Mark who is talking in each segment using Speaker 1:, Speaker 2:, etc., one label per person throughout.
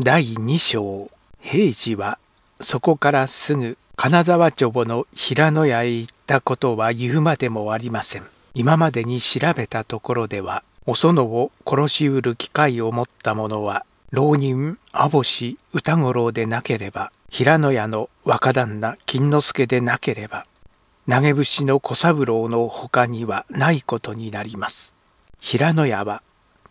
Speaker 1: 第2章平次はそこからすぐ金沢ボの平野屋へ行ったことは言うまでもありません今までに調べたところではお園を殺しうる機会を持った者は浪人網干歌五郎でなければ平野屋の若旦那金之助でなければ投げ節の小三郎の他にはないことになります平野屋は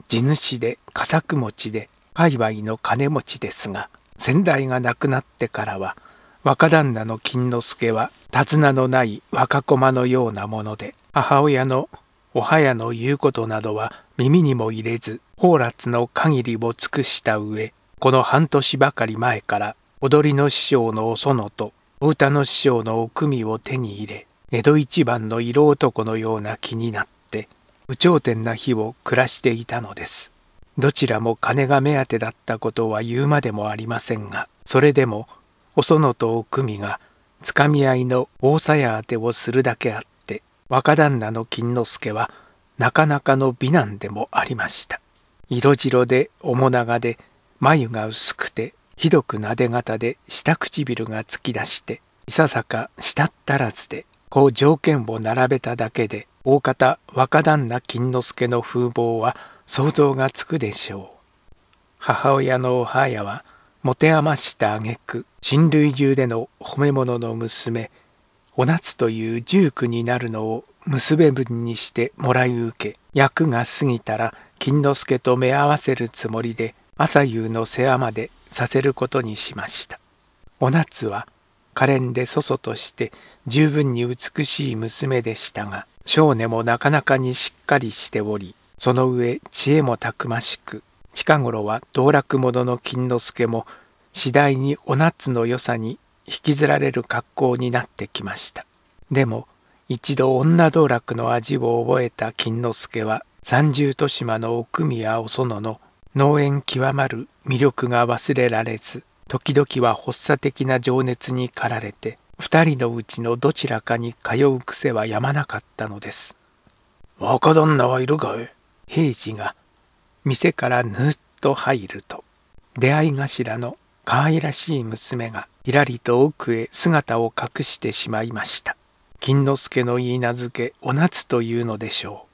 Speaker 1: 地主で家作持ちで界隈の金持ちですが先代が亡くなってからは若旦那の金之助は手綱のない若駒のようなもので母親のおはやの言うことなどは耳にも入れず宝辣の限りを尽くした上この半年ばかり前から踊りの師匠のお園とお歌の師匠のお組を手に入れ江戸一番の色男のような気になって有頂天な日を暮らしていたのです。どちらも金が目当てだったことは言うまでもありませんがそれでもお園とお久美がつかみ合いの大さや当てをするだけあって若旦那の金之助はなかなかの美男でもありました色白で面長で眉が薄くてひどくなで型で下唇が突き出していささか下ったらずでこう条件を並べただけで大方若旦那金之助の風貌は想像がつくでしょう。母親のおはやは持て余した挙句親類中での褒め物の娘お夏という十九になるのを娘分にしてもらい受け役が過ぎたら金之助と目合わせるつもりで朝夕の世話までさせることにしました。お夏は可憐でそそとして十分に美しい娘でしたが少年もなかなかにしっかりしておりその上知恵もたくましく近頃は道楽者の金之助も次第にお夏の良さに引きずられる格好になってきましたでも一度女道楽の味を覚えた金之助は三重豊島の奥宮お園の農園極まる魅力が忘れられず時々は発作的な情熱に駆られて二人のうちのどちらかに通う癖はやまなかったのです若旦那はいるかい平次が店からぬっと入ると出会い頭の可愛らしい娘がひらりと奥へ姿を隠してしまいました金之助の言い名付けお夏というのでしょ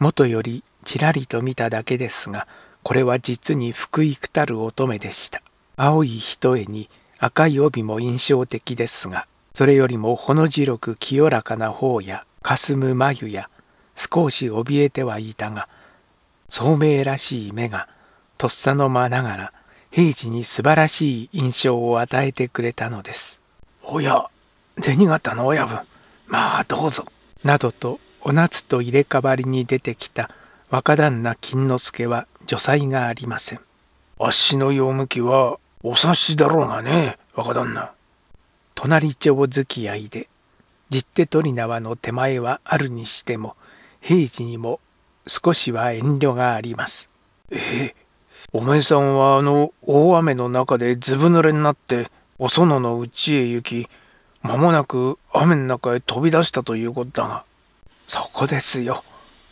Speaker 1: うもとよりちらりと見ただけですがこれは実に福井くたる乙女でした青い一重に赤い帯も印象的ですがそれよりもほの白く清らかな方やかすむ眉や少し怯えてはいたが聡明らしい目がとっさの間ながら平時に素晴らしい印象を与えてくれたのです。おや、銭形の親分、まあどうぞ。などとお夏と入れ替わりに出てきた若旦那金之助は除罪がありません。あっしの用向きはお察しだろうがね、若旦那。隣町付き合いで、十手取り縄の手前はあるにしても、平時にも少しは遠慮があります。ええ、お前さんはあの大雨の中でずぶ濡れになってお園の家へ行き、間もなく雨の中へ飛び出したということだが、そこですよ。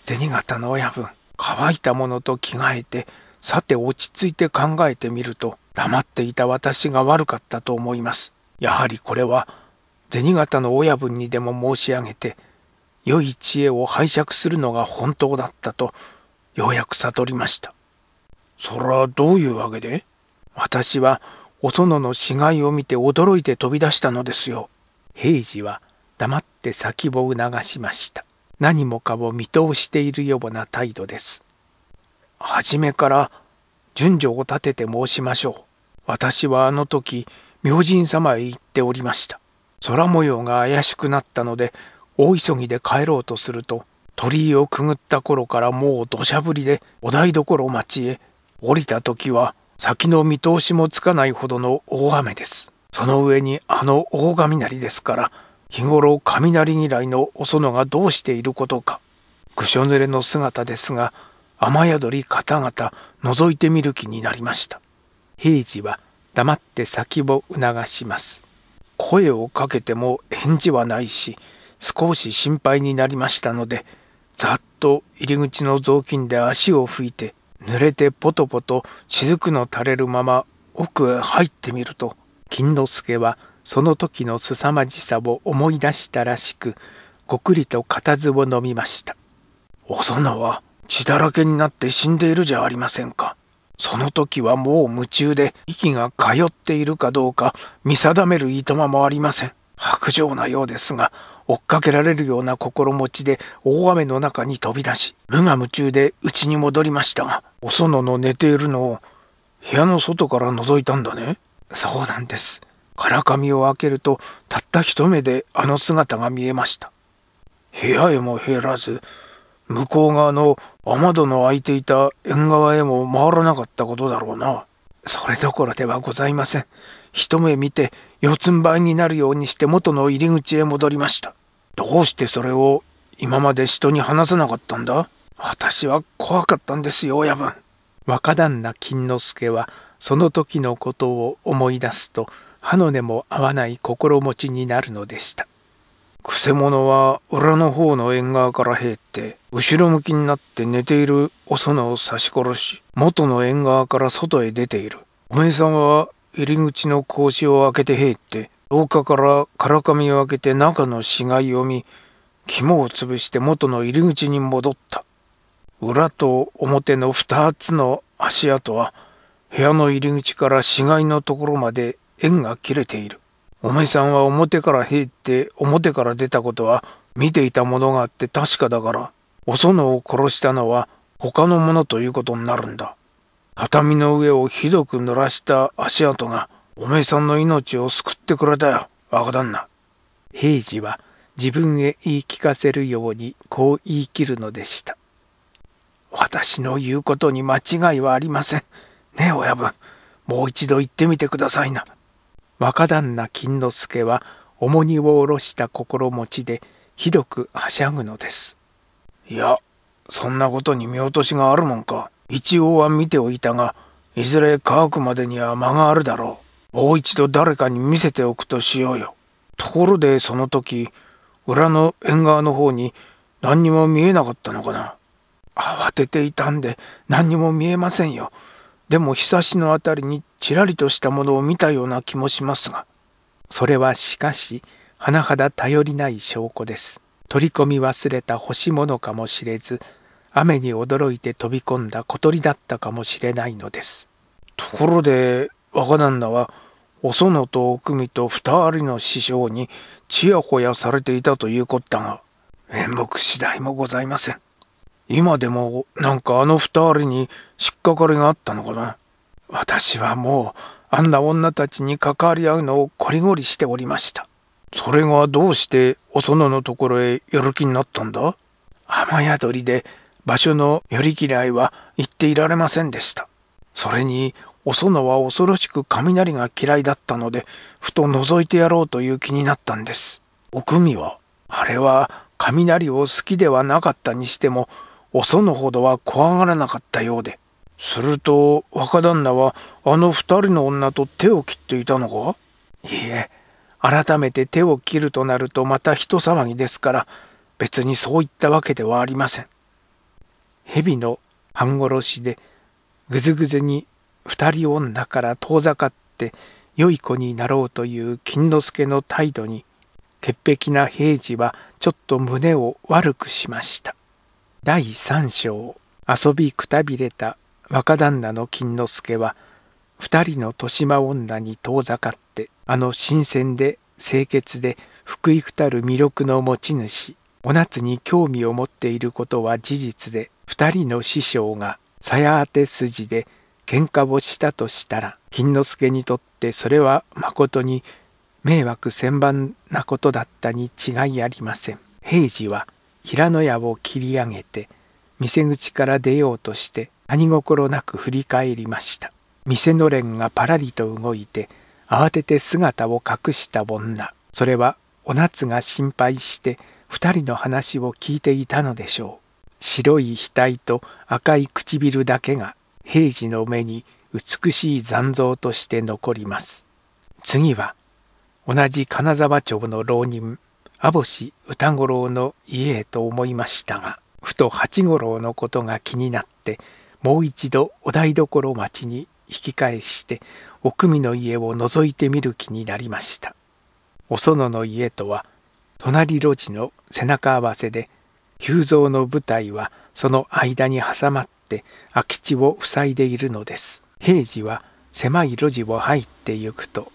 Speaker 1: 銭形の親分、乾いたものと着替えて、さて落ち着いて考えてみると、黙っていた私が悪かったと思います。やはりこれは、銭形の親分にでも申し上げて、良い知恵を拝借するのが本当だったとようやく悟りました。それはどういうわけで私はお園の死骸を見て驚いて飛び出したのですよ。平次は黙って先を促しました。何もかも見通しているような態度です。はじめから順序を立てて申しましょう。私はあの時明神様へ行っておりました。空模様が怪しくなったので大急ぎで帰ろうとすると鳥居をくぐった頃からもう土砂降りでお台所町へ降りた時は先の見通しもつかないほどの大雨ですその上にあの大雷ですから日頃雷嫌いのお園がどうしていることかぐしょ濡れの姿ですが雨宿り方々覗いてみる気になりました平次は黙って先を促します声をかけても返事はないし少し心配になりましたのでざっと入り口の雑巾で足を拭いて濡れてポトポト雫の垂れるまま奥へ入ってみると金之助はその時の凄まじさを思い出したらしくごくりと固唾を飲みました「おそなは血だらけになって死んでいるじゃありませんか」その時はもう夢中で息が通っているかどうか見定めるいとまもありません。白状なようですが、追っかけられるような心持ちで大雨の中に飛び出し無我夢中で家に戻りましたがお園の寝ているのを部屋の外から覗いたんだねそうなんですからかみを開けるとたった一目であの姿が見えました部屋へも減らず向こう側の雨戸の開いていた縁側へも回らなかったことだろうなそれどころではございません一目見て四つん這いになるようにして元の入り口へ戻りましたどうしてそれを今まで人に話さなかったんだ私は怖かったんですよ親分。若旦那金之助はその時のことを思い出すと歯の根も合わない心持ちになるのでした。くせ者は裏の方の縁側から入って後ろ向きになって寝ているおそを刺し殺し元の縁側から外へ出ているおめえさんは入り口の格子を開けて入って廊下からからかを開けて中の死骸を見肝を潰して元の入り口に戻った裏と表の2つの足跡は部屋の入り口から死骸のところまで縁が切れているおめさんは表から入って表から出たことは見ていたものがあって確かだからお園を殺したのは他のものということになるんだ畳の上をひどく濡らした足跡がお前さんの命を救ってくれたよ若旦那。平次は自分へ言い聞かせるようにこう言い切るのでした。私の言うことに間違いはありません。ねえ親分、もう一度言ってみてくださいな。若旦那金之助は重荷を下ろした心持ちでひどくはしゃぐのです。いや、そんなことに見落としがあるもんか。一応は見ておいたが、いずれ乾くまでには間があるだろうもう一度誰かに見せておくとしようよ。ところでその時、裏の縁側の方に何にも見えなかったのかな。慌てていたんで何にも見えませんよ。でもひさしのあたりにちらりとしたものを見たような気もしますが。それはしかし、甚だ頼りない証拠です。取り込み忘れた干し物かもしれず、雨に驚いて飛び込んだ小鳥だったかもしれないのです。ところで、若旦那はお園とおくみと二人の師匠にちやほやされていたというこったが面目次第もございません今でもなんかあの二人に引っかかりがあったのかな私はもうあんな女たちに関わり合うのをこりごりしておりましたそれがどうしてお園のところへ寄る気になったんだ雨宿りで場所の寄り嫌いは言っていられませんでしたそれにお園は恐ろしく雷が嫌いだったので、ふと覗いてやろうという気になったんです。おくみは、あれは雷を好きではなかったにしても、お園ほどは怖がらなかったようで。すると、若旦那はあの二人の女と手を切っていたのかいいえ、改めて手を切るとなるとまた人騒ぎですから、別にそういったわけではありません。蛇の半殺しでぐずぐずに二人女から遠ざかって良い子になろうという金之助の態度に潔癖な平次はちょっと胸を悪くしました第三章遊びくたびれた若旦那の金之助は二人の豊島女に遠ざかってあの新鮮で清潔で福井くたる魅力の持ち主お夏に興味を持っていることは事実で二人の師匠が鞘当て筋で喧嘩をしたとしたら金之助にとってそれはまことに迷惑千万なことだったに違いありません。平次は平野屋を切り上げて店口から出ようとして何心なく振り返りました。店のれんがパラリと動いて慌てて姿を隠した女それはお夏が心配して二人の話を聞いていたのでしょう白い額と赤い唇だけが平治の目に美しい残像として残ります。次は、同じ金沢町の浪人、網星歌五郎の家へと思いましたが、ふと八五郎のことが気になって、もう一度お台所町に引き返して、お組の家を覗いてみる気になりました。お園の家とは、隣路地の背中合わせで、急蔵の舞台はその間に挟まっって空き地を塞いでいるのです平次は狭い路地を入ってゆくと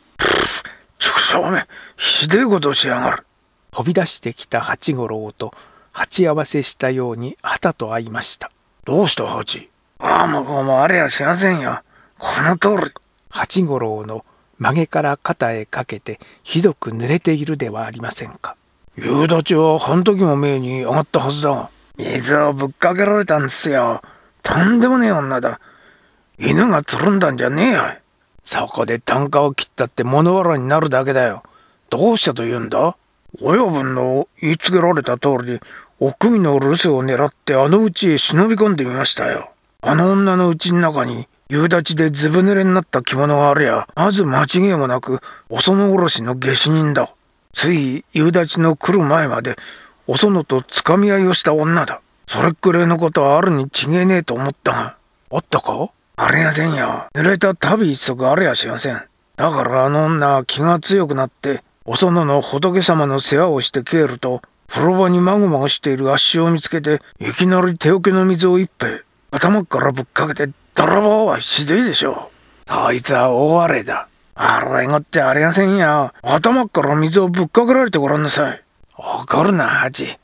Speaker 1: 「畜生めひでえことしやがる」飛び出してきた八五郎と鉢合わせしたように旗と会いました「どうした八ああもうこうもあれやしませんよこの通り」八五郎の曲げから肩へかけてひどく濡れているではありませんか夕立は半時も前に上がったはずだが水をぶっかけられたんですよとんでもねえ女だ。犬がつるんだんじゃねえよ。そこで単価を切ったって物笑いになるだけだよ。どうしたと言うんだ親分の言いつけられた通りお組の留守を狙ってあの家へ忍び込んでみましたよ。あの女の家の中に、夕立でずぶ濡れになった着物がありゃ、まず間違いもなく、お園殺しの下手人だ。つい夕立の来る前まで、お園とつかみ合いをした女だ。それくらいのことはあるに違えねえと思ったがあったかありませんよ濡れた旅一足ありゃしませんだからあの女は気が強くなってお園の仏様の世話をして帰ると風呂場にまグまグしている足を見つけていきなり手桶の水を一杯頭からぶっかけて泥棒はひどいでしょうそいつは大荒れだあれごっちゃありませんよ頭から水をぶっかけられてごらんなさい怒るなハチ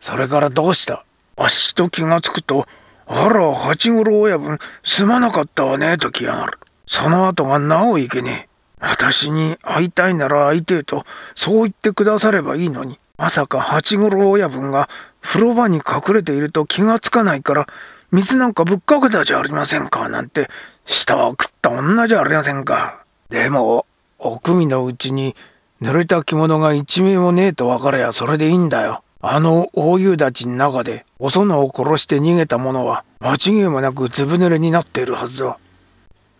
Speaker 1: それからどうしたあっしと気がつくと、あら、八五郎親分、すまなかったわね、と来やがる。その後がなおいけねえ。私に会いたいなら会いてえと、そう言ってくださればいいのに、まさか八五郎親分が風呂場に隠れていると気がつかないから、水なんかぶっかけたじゃありませんか、なんて、舌を食った女じゃありませんか。でも、お組のうちに、濡れた着物が一面もねえと分かれやそれでいいんだよ。あの大夕たちの中でお園を殺して逃げた者は間違いもなくずぶ濡れになっているはずだ。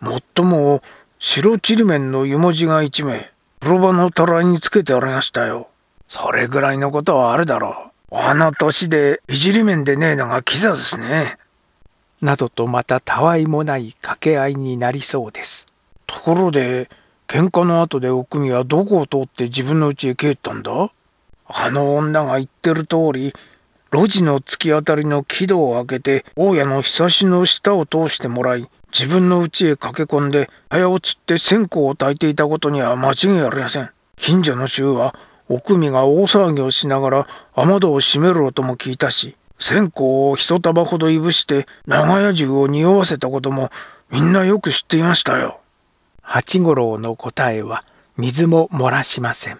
Speaker 1: もっとも白ちりめんの湯文字が一名風呂場の虎につけてありましたよ。それぐらいのことはあるだろう。あの年でいじりめんでねえのがキザですね。などとまたたわいもない掛け合いになりそうです。ところで喧嘩の後でおくみはどこを通って自分の家へ帰ったんだあの女が言ってる通り、路地の突き当たりの木戸を開けて、大家のひさしの下を通してもらい、自分の家へ駆け込んで、早を釣って線香を焚いていたことには間違いありません。近所の衆は、奥美が大騒ぎをしながら雨戸を閉める音も聞いたし、線香を一束ほどいぶして長屋中を匂わせたこともみんなよく知っていましたよ。八五郎の答えは水も漏らしません。